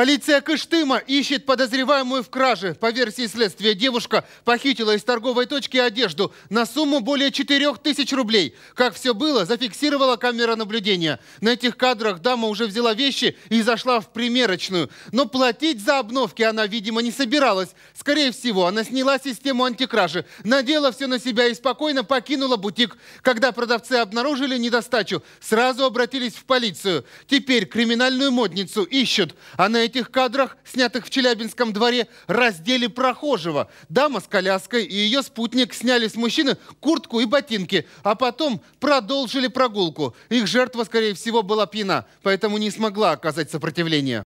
Полиция Кыштыма ищет подозреваемую в краже. По версии следствия, девушка похитила из торговой точки одежду на сумму более 4 тысяч рублей. Как все было, зафиксировала камера наблюдения. На этих кадрах дама уже взяла вещи и зашла в примерочную. Но платить за обновки она, видимо, не собиралась. Скорее всего, она сняла систему антикражи, надела все на себя и спокойно покинула бутик. Когда продавцы обнаружили недостачу, сразу обратились в полицию. Теперь криминальную модницу ищут. Она а этих кадрах, снятых в Челябинском дворе, раздели прохожего. Дама с коляской и ее спутник сняли с мужчины куртку и ботинки, а потом продолжили прогулку. Их жертва, скорее всего, была пьяна, поэтому не смогла оказать сопротивление.